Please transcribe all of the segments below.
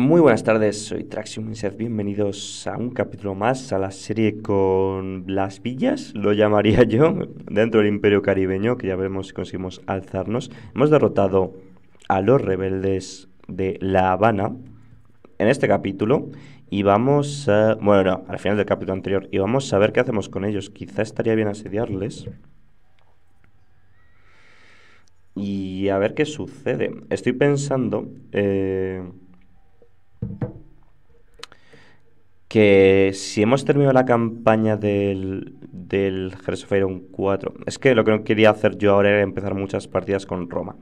Muy buenas tardes, soy Traxium Bienvenidos a un capítulo más a la serie con las villas, lo llamaría yo, dentro del Imperio Caribeño, que ya veremos si conseguimos alzarnos. Hemos derrotado a los rebeldes de La Habana en este capítulo y vamos a. Bueno, al final del capítulo anterior, y vamos a ver qué hacemos con ellos. Quizá estaría bien asediarles. Y a ver qué sucede. Estoy pensando. Eh, que si hemos terminado la campaña del, del Hearts of Iron 4, es que lo que no quería hacer yo ahora era empezar muchas partidas con Roma.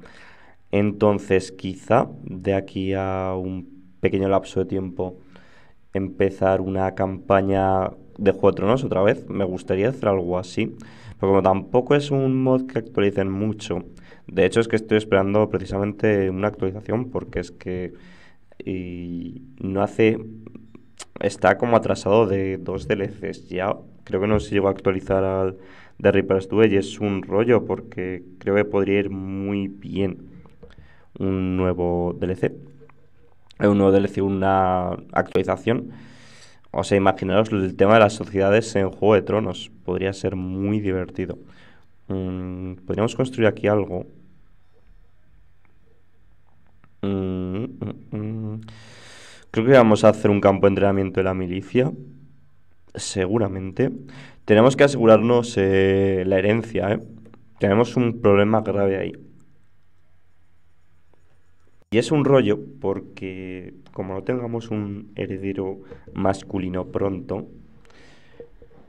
Entonces, quizá de aquí a un pequeño lapso de tiempo empezar una campaña de Juego otra vez. Me gustaría hacer algo así. Pero como tampoco es un mod que actualicen mucho. De hecho, es que estoy esperando precisamente una actualización porque es que y no hace... Está como atrasado de dos DLCs ya. Creo que no se llegó a actualizar al de Reaper's Duel y es un rollo porque creo que podría ir muy bien un nuevo DLC. Un nuevo DLC, una actualización. O sea, imaginaros el tema de las sociedades en Juego de Tronos. Podría ser muy divertido. Mm, Podríamos construir aquí algo. Mm, mm, Creo que vamos a hacer un campo de entrenamiento de la milicia. Seguramente. Tenemos que asegurarnos eh, la herencia, ¿eh? Tenemos un problema grave ahí. Y es un rollo porque como no tengamos un heredero masculino pronto,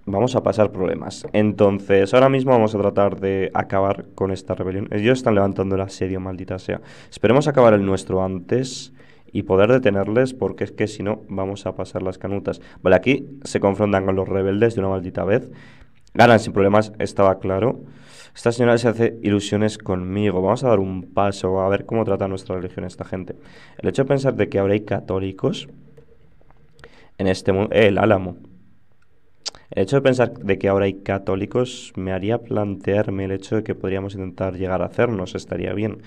vamos a pasar problemas. Entonces, ahora mismo vamos a tratar de acabar con esta rebelión. Ellos están levantando el asedio, maldita sea. Esperemos acabar el nuestro antes y poder detenerles porque es que si no vamos a pasar las canutas. Vale, aquí se confrontan con los rebeldes de una maldita vez. Ganan sin problemas, estaba claro. Esta señora se hace ilusiones conmigo. Vamos a dar un paso a ver cómo trata nuestra religión esta gente. El hecho de pensar de que hay católicos en este mundo... Eh, el álamo. El hecho de pensar de que ahora hay católicos me haría plantearme el hecho de que podríamos intentar llegar a hacernos, estaría bien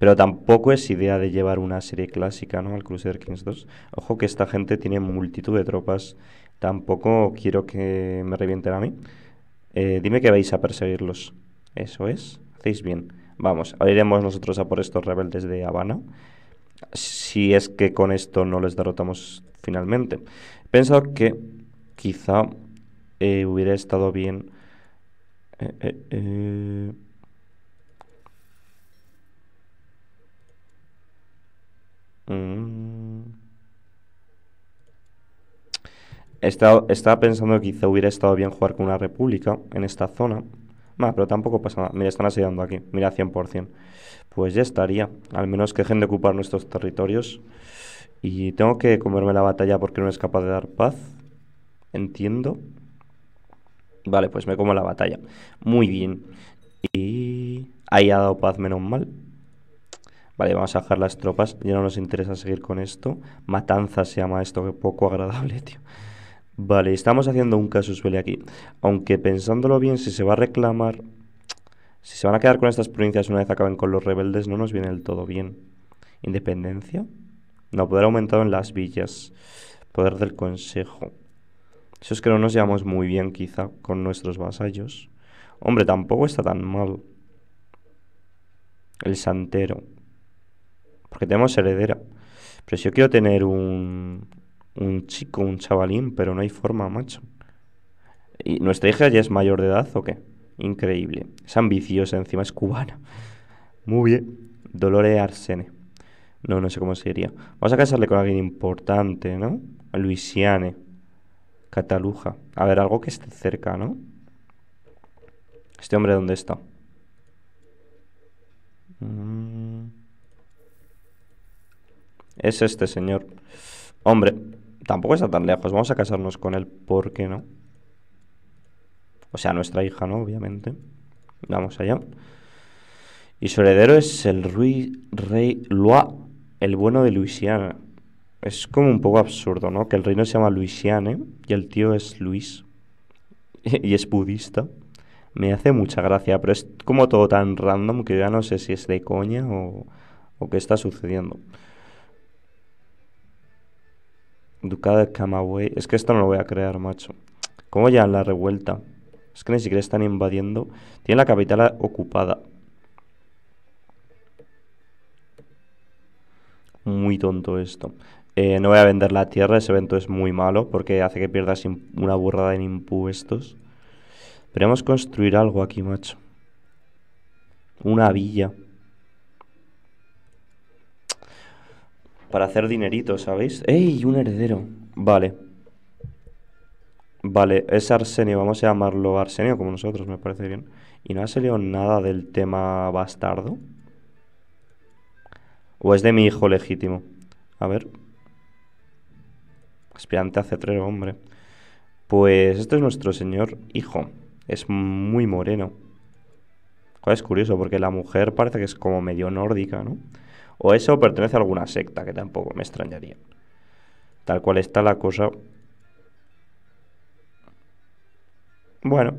pero tampoco es idea de llevar una serie clásica ¿no? al Crusader Kings 2. Ojo que esta gente tiene multitud de tropas, tampoco quiero que me revienten a mí. Eh, dime que vais a perseguirlos. Eso es, hacéis bien. Vamos, ahora iremos nosotros a por estos rebeldes de Habana, si es que con esto no les derrotamos finalmente. He pensado que quizá eh, hubiera estado bien... Eh, eh Mm. Estaba, pensando que quizá hubiera estado bien jugar con una república en esta zona. pero tampoco pasa nada. Mira, están asediando aquí. Mira, 100%. Pues ya estaría. Al menos que dejen de ocupar nuestros territorios. Y tengo que comerme la batalla porque no es capaz de dar paz. Entiendo. Vale, pues me como la batalla. Muy bien. Y ahí ha dado paz, menos mal. Vale, vamos a dejar las tropas, ya no nos interesa seguir con esto. Matanza se llama esto, que poco agradable, tío. Vale, estamos haciendo un caso belli aquí. Aunque pensándolo bien, si se va a reclamar... Si se van a quedar con estas provincias una vez acaben con los rebeldes, no nos viene del todo bien. ¿Independencia? No, poder aumentado en las villas. Poder del consejo. Eso es que no nos llevamos muy bien, quizá, con nuestros vasallos. Hombre, tampoco está tan mal. El santero. Porque tenemos heredera. Pero si yo quiero tener un, un chico, un chavalín, pero no hay forma, macho. ¿Y nuestra hija ya es mayor de edad o qué? Increíble. Es ambiciosa, encima es cubana. Muy bien. Dolores Arsene. No, no sé cómo sería. Vamos a casarle con alguien importante, ¿no? Luisiane. Cataluja. A ver, algo que esté cerca, ¿no? ¿Este hombre dónde está? Mmm... Es este señor. Hombre, tampoco está tan lejos. Vamos a casarnos con él, ¿por qué no? O sea, nuestra hija, ¿no? Obviamente. Vamos allá. Y su heredero es el Rui, rey Loa. el bueno de Luisiana. Es como un poco absurdo, ¿no? Que el reino se llama Luisiana y el tío es Luis. y es budista. Me hace mucha gracia, pero es como todo tan random que ya no sé si es de coña o, o qué está sucediendo. Ducado de Camagüey. Es que esto no lo voy a crear, macho. ¿Cómo ya la revuelta? Es que ni siquiera están invadiendo. Tiene la capital ocupada. Muy tonto esto. Eh, no voy a vender la tierra, ese evento es muy malo porque hace que pierdas una burrada en impuestos. a construir algo aquí, macho. Una villa. para hacer dinerito, ¿sabéis? ¡Ey! Un heredero. Vale. Vale, es Arsenio, vamos a llamarlo Arsenio como nosotros, me parece bien. ¿Y no ha salido nada del tema bastardo? ¿O es de mi hijo legítimo? A ver. Espiante a hombre. Pues este es nuestro señor hijo. Es muy moreno. Es curioso porque la mujer parece que es como medio nórdica, ¿no? O eso pertenece a alguna secta, que tampoco me extrañaría. Tal cual está la cosa. Bueno.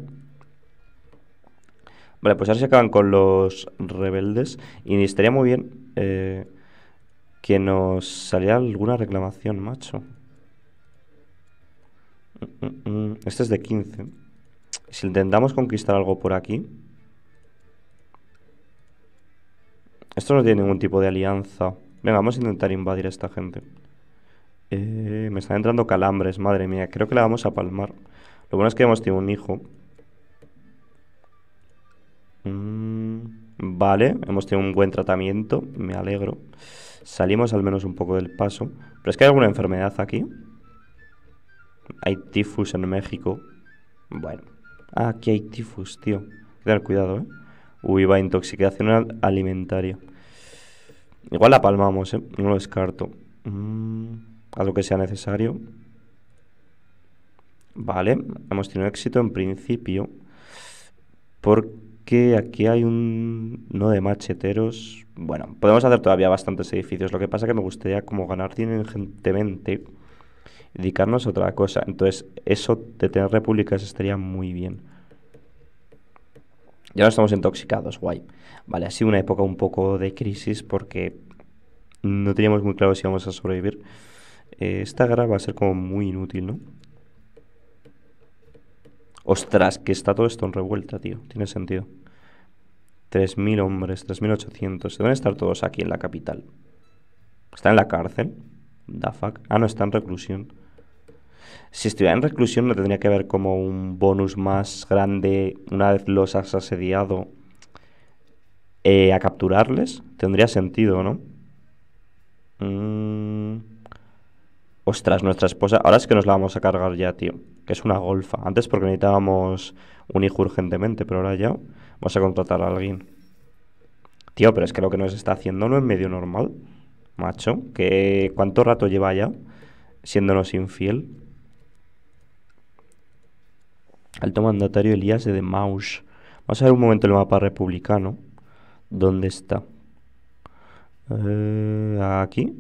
Vale, pues ahora se acaban con los rebeldes. Y estaría muy bien eh, que nos saliera alguna reclamación, macho. Mm, mm, mm. Este es de 15. Si intentamos conquistar algo por aquí, Esto no tiene ningún tipo de alianza. Venga, vamos a intentar invadir a esta gente. Eh, me están entrando calambres, madre mía. Creo que la vamos a palmar. Lo bueno es que hemos tenido un hijo. Mm, vale, hemos tenido un buen tratamiento. Me alegro. Salimos al menos un poco del paso. Pero es que hay alguna enfermedad aquí. Hay tifus en México. Bueno. aquí hay tifus, tío. Hay que cuidado, ¿eh? va, intoxicación alimentaria. Igual la palmamos, ¿eh? No lo descarto. Mm, lo que sea necesario. Vale, hemos tenido éxito en principio. Porque aquí hay un no de macheteros. Bueno, podemos hacer todavía bastantes edificios. Lo que pasa es que me gustaría como ganar diligentemente. Dedicarnos a otra cosa. Entonces, eso de tener repúblicas estaría muy bien. Ya no estamos intoxicados, guay. Vale, ha sido una época un poco de crisis porque no teníamos muy claro si íbamos a sobrevivir. Eh, esta guerra va a ser como muy inútil, ¿no? Ostras, que está todo esto en revuelta, tío. Tiene sentido. 3.000 hombres, 3.800. Deben estar todos aquí en la capital. ¿Está en la cárcel? Da Ah, no, está en reclusión. Si estuviera en reclusión no tendría que haber como un bonus más grande una vez los has asediado eh, a capturarles. Tendría sentido, ¿no? Mm. Ostras, nuestra esposa. Ahora es que nos la vamos a cargar ya, tío. Que es una golfa. Antes porque necesitábamos un hijo urgentemente, pero ahora ya vamos a contratar a alguien. Tío, pero es que lo que nos está haciendo no es medio normal, macho. Que cuánto rato lleva ya siéndonos infiel alto mandatario Elías e. de Maus. Vamos a ver un momento el mapa republicano. ¿Dónde está? Eh, aquí.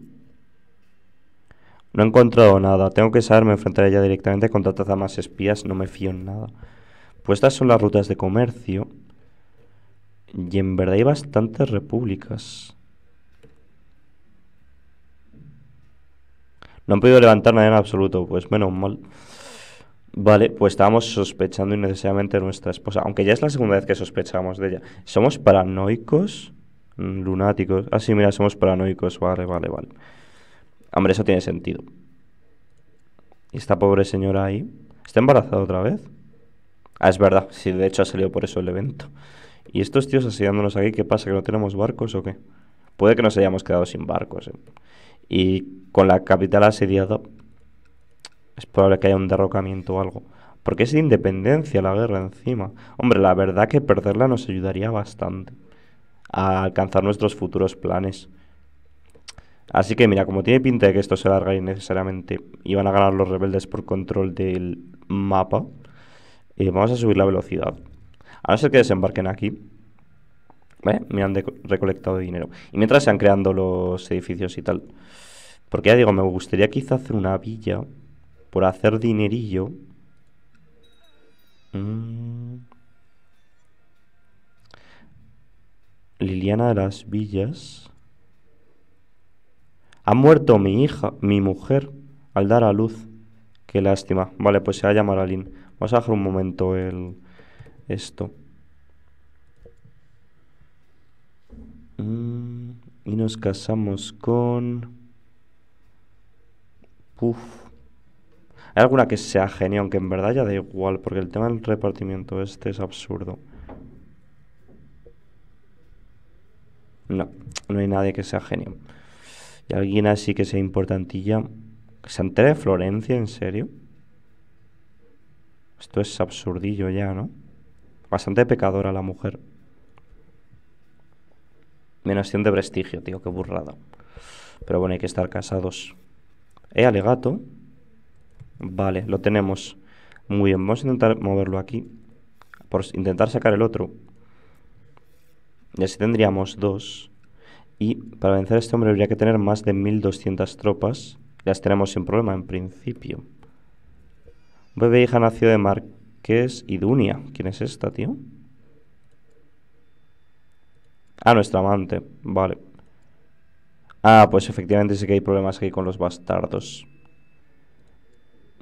No he encontrado nada. Tengo que saber, me enfrentaré ya directamente. contra a más espías, no me fío en nada. Pues estas son las rutas de comercio. Y en verdad hay bastantes repúblicas. No han podido levantar nada en absoluto, pues menos mal. Vale, pues estábamos sospechando innecesariamente de nuestra esposa, aunque ya es la segunda vez que sospechamos de ella. ¿Somos paranoicos? Mm, lunáticos. Ah, sí, mira, somos paranoicos. Vale, vale, vale. Hombre, eso tiene sentido. ¿Y esta pobre señora ahí? ¿Está embarazada otra vez? Ah, es verdad, sí, de hecho ha salido por eso el evento. ¿Y estos tíos asediándonos aquí? ¿Qué pasa? ¿Que no tenemos barcos o qué? Puede que nos hayamos quedado sin barcos. Eh. Y con la capital asediada, es probable que haya un derrocamiento o algo. Porque es independencia la guerra encima. Hombre, la verdad que perderla nos ayudaría bastante a alcanzar nuestros futuros planes. Así que mira, como tiene pinta de que esto se larga innecesariamente y van a ganar los rebeldes por control del mapa, eh, vamos a subir la velocidad. A no ser que desembarquen aquí. Me han recolectado dinero. Y mientras se han creando los edificios y tal. Porque ya digo, me gustaría quizá hacer una villa por hacer dinerillo. Mm, Liliana de las Villas. Ha muerto mi hija, mi mujer, al dar a luz. Qué lástima. Vale, pues se va a llamar Vamos a dejar un momento el esto. Mm, y nos casamos con... Puf. Hay alguna que sea genio, aunque en verdad ya da igual, porque el tema del repartimiento este es absurdo. No, no hay nadie que sea genio. Y alguien así que sea importantilla. ¿Que se entere de Florencia, en serio? Esto es absurdillo ya, ¿no? Bastante pecadora la mujer. Menos de prestigio, tío, qué burrada. Pero bueno, hay que estar casados. He eh, alegato. Vale, lo tenemos. Muy bien, vamos a intentar moverlo aquí. Por intentar sacar el otro. Y así tendríamos dos. Y para vencer a este hombre habría que tener más de 1200 tropas. Las tenemos sin problema, en principio. Bebé hija nació de Marqués y Dunia. ¿Quién es esta, tío? Ah, nuestra amante. Vale. Ah, pues efectivamente sí que hay problemas aquí con los bastardos.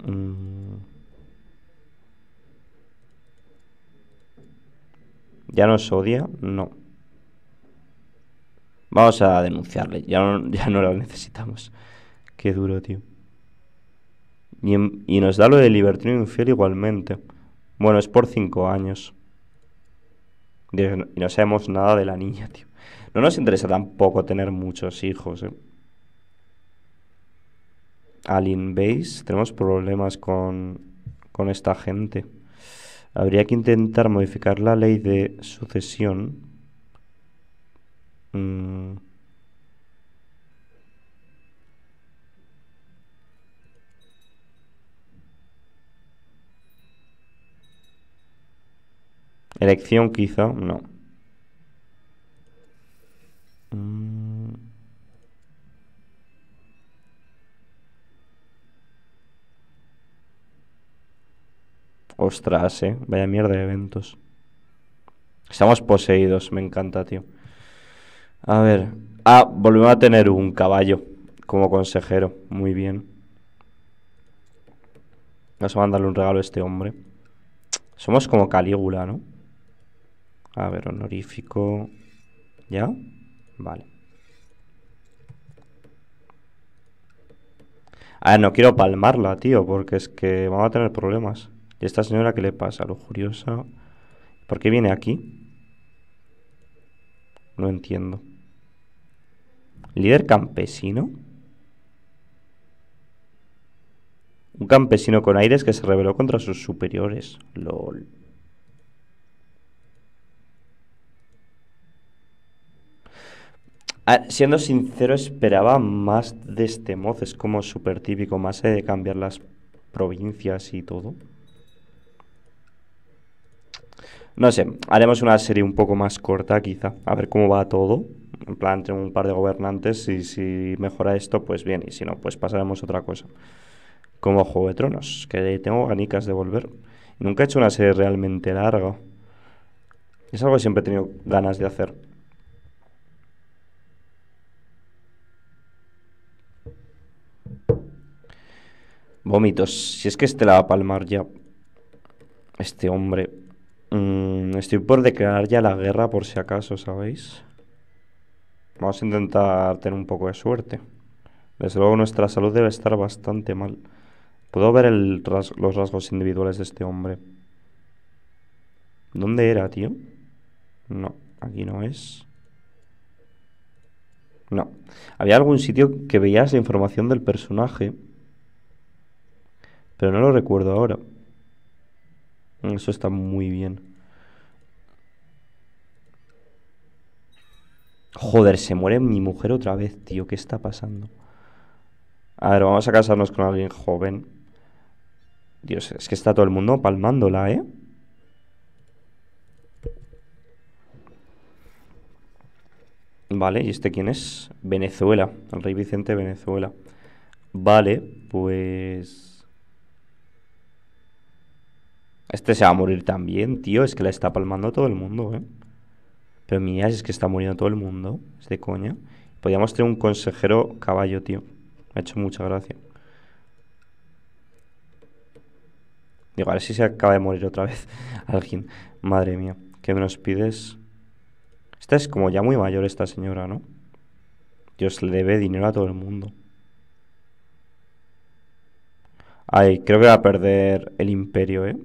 Mm. ¿Ya nos odia? No. Vamos a denunciarle. Ya no, ya no necesitamos. Qué duro, tío. Y, nos da lo de libertino infiel igualmente. Bueno, es por cinco años. y no sabemos nada de la niña, tío. No nos interesa tampoco tener muchos hijos, eh. Alin Base, tenemos problemas con, con esta gente. Habría que intentar modificar la ley de sucesión. Mm. Elección quizá, no. Ostras, eh. Vaya mierda de eventos. Estamos poseídos, me encanta, tío. A ver. Ah, volvemos a tener un caballo como consejero. Muy bien. Vamos a mandarle un regalo a este hombre. Somos como Calígula, ¿no? A ver, honorífico. ¿Ya? Vale. A ver, no quiero palmarla, tío, porque es que vamos a tener problemas. ¿Y esta señora qué le pasa? Lujuriosa. ¿Por qué viene aquí? No entiendo. ¿Líder campesino? Un campesino con aires que se rebeló contra sus superiores. LOL. Ah, siendo sincero, esperaba más de este mod. Es como súper típico, más de cambiar las provincias y todo. No sé, haremos una serie un poco más corta quizá, a ver cómo va todo. En plan, entre un par de gobernantes y si mejora esto, pues bien, y si no, pues pasaremos a otra cosa. Como Juego de Tronos, que tengo ganicas de volver. Nunca he hecho una serie realmente larga. Es algo que siempre he tenido ganas de hacer. Vómitos. Si es que este la va a palmar ya. Este hombre. Mm, estoy por declarar ya la guerra por si acaso, ¿sabéis? Vamos a intentar tener un poco de suerte. Desde luego nuestra salud debe estar bastante mal. Puedo ver los rasgos individuales de este hombre. ¿Dónde era, tío? No, aquí no es. No. Había algún sitio que veías la información del personaje. Pero no lo recuerdo ahora. Eso está muy bien. Joder, se muere mi mujer otra vez, tío. ¿Qué está pasando? A ver, vamos a casarnos con alguien joven. Dios, es que está todo el mundo palmándola, ¿eh? Vale, ¿y este quién es? Venezuela, el rey Vicente de Venezuela. Vale, pues... Este se va a morir también, tío. Es que la está palmando todo el mundo, ¿eh? Pero mira, es que está muriendo todo el mundo. Es de coña. Podríamos tener un consejero caballo, tío. Me ha hecho mucha gracia. Digo, a ver si se acaba de morir otra vez alguien. Madre mía, ¿qué me nos pides? Esta es como ya muy mayor esta señora, ¿no? Dios le debe dinero a todo el mundo. Ay, creo que va a perder el imperio, ¿eh?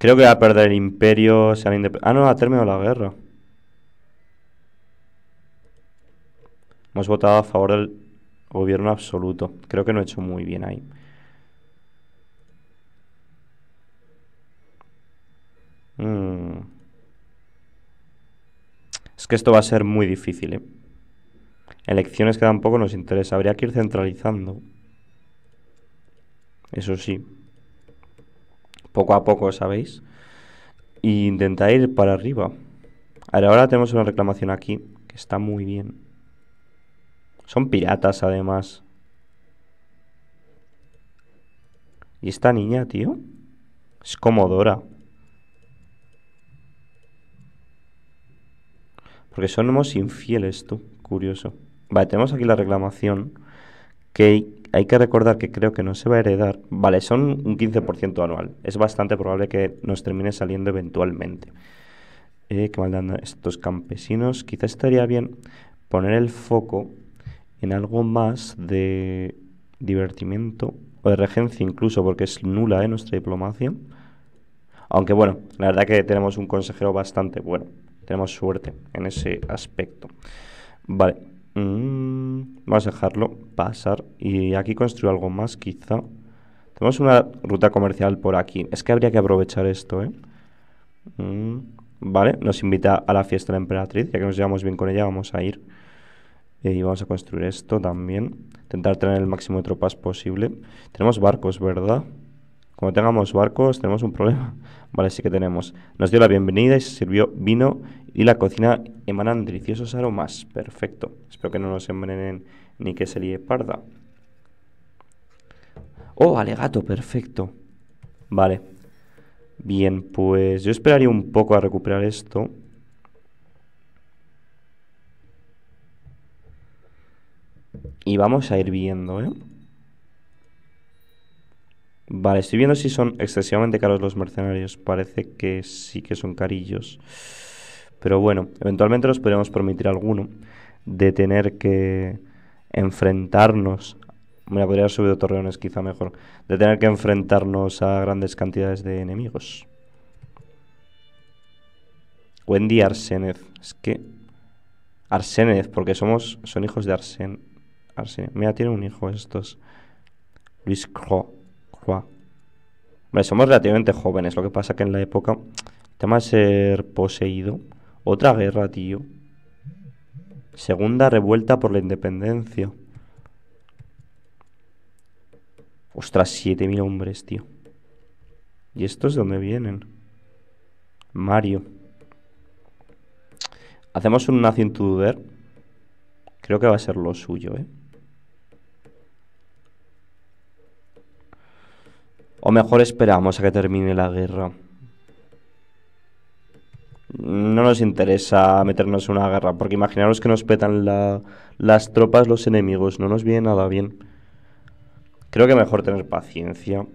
Creo que va a perder el imperio. Se han ah, no, ha terminado la guerra. Hemos votado a favor del gobierno absoluto. Creo que no he hecho muy bien ahí. Mm. Es que esto va a ser muy difícil. ¿eh? Elecciones que tampoco nos interesa. Habría que ir centralizando. Eso sí poco a poco, ¿sabéis? Y e intenta ir para arriba. Ahora, ahora tenemos una reclamación aquí, que está muy bien. Son piratas, además. ¿Y esta niña, tío? Es comodora. Porque somos infieles, tú. Curioso. Vale, tenemos aquí la reclamación. Que hay que recordar que creo que no se va a heredar. Vale, son un 15% anual. Es bastante probable que nos termine saliendo eventualmente. Eh, que maldad estos campesinos. Quizá estaría bien poner el foco en algo más de divertimiento o de regencia incluso, porque es nula ¿eh? nuestra diplomacia. Aunque bueno, la verdad que tenemos un consejero bastante bueno. Tenemos suerte en ese aspecto. Vale. Mm, vamos a dejarlo pasar. Y aquí construir algo más, quizá. Tenemos una ruta comercial por aquí. Es que habría que aprovechar esto, ¿eh? Mm, vale, nos invita a la fiesta de la emperatriz. Ya que nos llevamos bien con ella, vamos a ir. Eh, y vamos a construir esto también. Intentar tener el máximo de tropas posible. Tenemos barcos, ¿verdad? Como tengamos barcos, tenemos un problema. Vale, sí que tenemos. Nos dio la bienvenida y se sirvió vino y la cocina emanan deliciosos aromas. Perfecto. Espero que no nos envenenen ni que se líe parda. Oh, alegato, perfecto. Vale. Bien, pues yo esperaría un poco a recuperar esto. Y vamos a ir viendo, ¿eh? Vale, estoy viendo si son excesivamente caros los mercenarios. Parece que sí que son carillos. Pero bueno, eventualmente nos podríamos permitir alguno de tener que enfrentarnos. Mira, podría haber subido torreones quizá mejor. De tener que enfrentarnos a grandes cantidades de enemigos. Wendy Arsenez. Es que... Arsenez, porque somos... Son hijos de Arsen... Arsenez. Mira, tiene un hijo estos. Luis Cro Hombre, somos relativamente jóvenes, lo que pasa que en la época... El tema ser poseído. Otra guerra, tío. Segunda revuelta por la independencia. Ostras, 7.000 hombres, tío. ¿Y estos de dónde vienen? Mario. Hacemos un Nothing to Creo que va a ser lo suyo, ¿eh? O mejor esperamos a que termine la guerra. No nos interesa meternos en una guerra, porque imaginaros que nos petan las tropas los enemigos, no nos viene nada bien. Creo que mejor tener paciencia.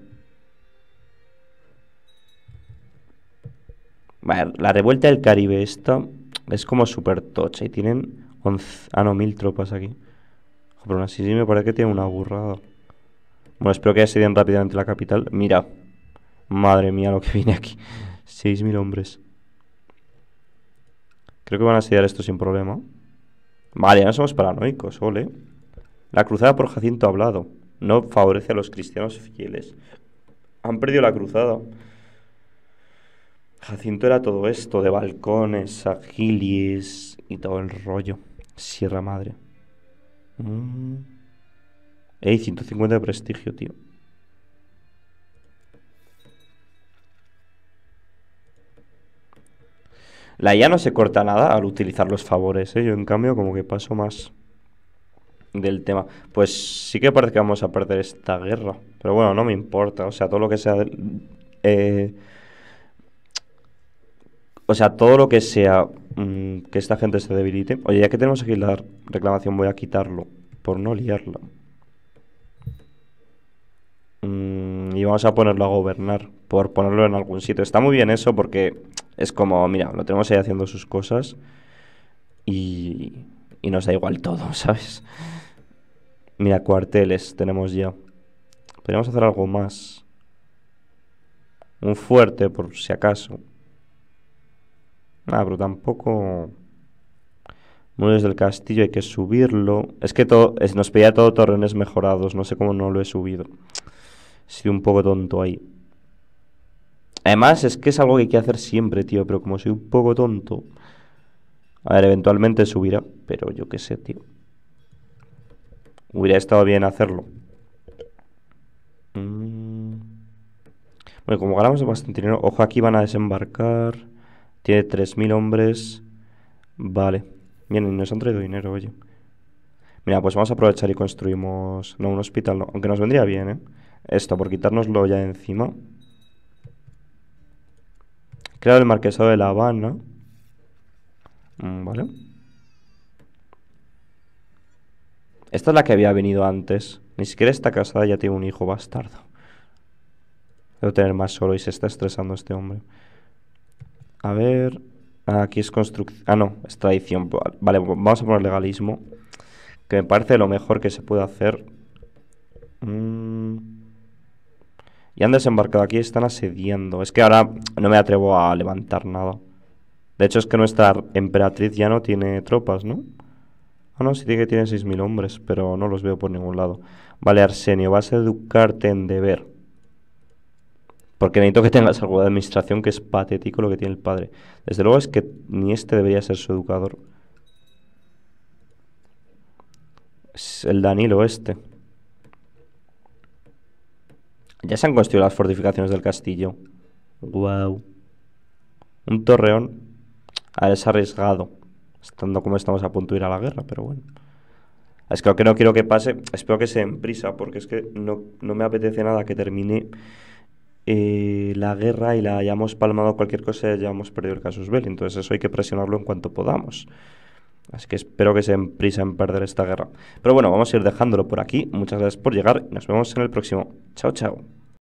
la revuelta del Caribe esta es como súper tocha y tienen 11... Ah, no, mil tropas aquí. Pero así sí me parece que tiene una burrada. Bueno, espero que se rápidamente la capital. Mira, madre mía lo que viene aquí. 6.000 hombres. Creo que van a asediar esto sin problema. Vale, no somos paranoicos, ole. La cruzada por Jacinto ha Hablado no favorece a los cristianos fieles. Han perdido la cruzada. Jacinto era todo esto, de balcones, agilis y todo el rollo. Sierra Madre. Mmm... Ey, 150 de prestigio, tío. La IA no se corta nada al utilizar los favores, ¿eh? Yo, en cambio, como que paso más del tema. Pues sí que parece que vamos a perder esta guerra. Pero bueno, no me importa. O sea, todo lo que sea... Eh, o sea, todo lo que sea mm, que esta gente se debilite... Oye, ya que tenemos aquí la reclamación, voy a quitarlo por no liarla. Mm, y vamos a ponerlo a gobernar, por ponerlo en algún sitio. Está muy bien eso porque es como, mira, lo tenemos ahí haciendo sus cosas y, y nos da igual todo, ¿sabes? Mira, cuarteles tenemos ya. Podríamos hacer algo más. Un fuerte, por si acaso. Ah, pero tampoco... desde del castillo hay que subirlo. Es que todo, nos pedía todo torrenes mejorados. No sé cómo no lo he subido sido un poco tonto ahí. Además, es que es algo que hay que hacer siempre, tío, pero como soy un poco tonto... A ver, eventualmente subirá, pero yo qué sé, tío. Hubiera estado bien hacerlo. Mm. Bueno, como ganamos bastante dinero... Ojo, aquí van a desembarcar. Tiene 3.000 hombres. Vale. Bien, nos han traído dinero, oye. Mira, pues vamos a aprovechar y construimos... No, un hospital Aunque nos vendría bien, ¿eh? esto, por quitárnoslo ya encima. Creo el marquesado de La Habana. Mm, vale. Esta es la que había venido antes. Ni siquiera está casada, ya tiene un hijo bastardo. Debo tener más solo y se está estresando este hombre. A ver... Aquí es construcción... Ah, no, es tradición. Vale, vamos a poner legalismo. Que me parece lo mejor que se puede hacer. Mmm... Y han desembarcado aquí, están asediando. Es que ahora no me atrevo a levantar nada. De hecho, es que nuestra emperatriz ya no tiene tropas, ¿no? Ah, no, sí que tiene 6.000 hombres, pero no los veo por ningún lado. Vale, Arsenio, vas a educarte en deber. Porque necesito que tengas algo de administración que es patético lo que tiene el padre. Desde luego es que ni este debería ser su educador. Es el Danilo este. Ya se han construido las fortificaciones del castillo. Wow. Un torreón. A es arriesgado. Estando como estamos a punto de ir a la guerra, pero bueno. Es que no quiero que pase, espero que se den prisa, porque es que no, me apetece nada que termine eh, la guerra y la hayamos palmado cualquier cosa y hayamos perdido el casus belli. Entonces eso hay que presionarlo en cuanto podamos. Así que espero que se emprisa en perder esta guerra. Pero bueno, vamos a ir dejándolo por aquí. Muchas gracias por llegar y nos vemos en el próximo. Chao, chao.